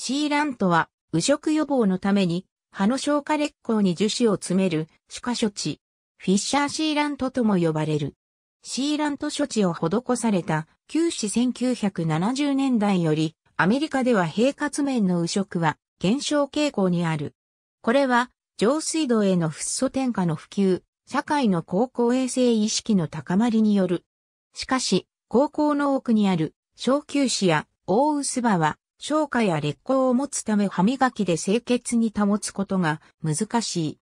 シーラントは、右食予防のために、葉の消化劣行に樹脂を詰める、歯科処置。フィッシャーシーラントとも呼ばれる。シーラント処置を施された、旧市1970年代より、アメリカでは平滑面の右食は、減少傾向にある。これは、上水道へのフッ素添加の普及、社会の高校衛生意識の高まりによる。しかし、高校の奥にある、小休止や大薄場は、消化や劣行を持つため歯磨きで清潔に保つことが難しい。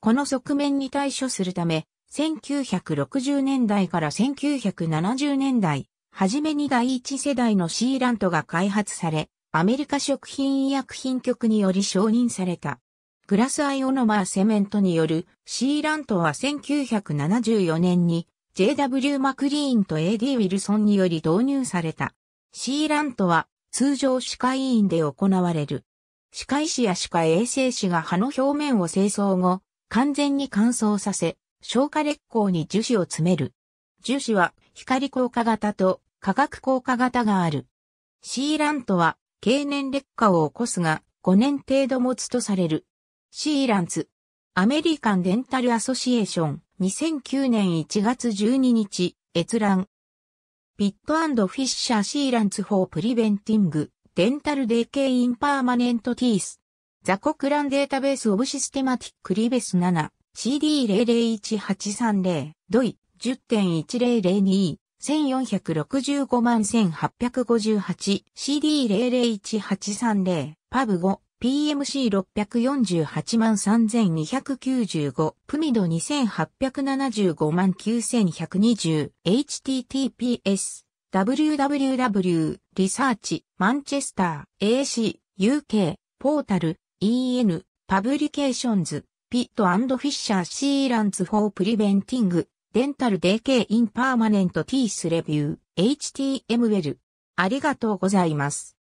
この側面に対処するため、1960年代から1970年代、はじめに第一世代のシーラントが開発され、アメリカ食品医薬品局により承認された。グラスアイオノマーセメントによるシーラントは1974年に JW マクリーンと AD ウィルソンにより導入された。シーラントは通常歯科医院で行われる。歯科医師や歯科衛生士が歯の表面を清掃後、完全に乾燥させ、消化劣行に樹脂を詰める。樹脂は光硬化型と化学効果型がある。シーラントは経年劣化を起こすが5年程度持つとされる。シーランツ。アメリカンデンタルアソシエーション2009年1月12日閲覧。ピットフィッシャーシーランツ・フォー・プリベンティング、デンタル・デイケイ・ン・パーマネント・ティース。ザ・コクラン・データベース・オブ・システマティック・リベス7、CD001830、ドイ、10.1002。1465万 1858CD00183 0パブ5 PMC648 万3295、プミド2875万9120、https、www、リサーチ、マンチェスター、AC、UK、ポータル、EN、パブリケーションズ、ピットフィッシャーシーランズフォープリベンティング、デンタルデーケインパーマネントティースレビュー、HTML。ありがとうございます。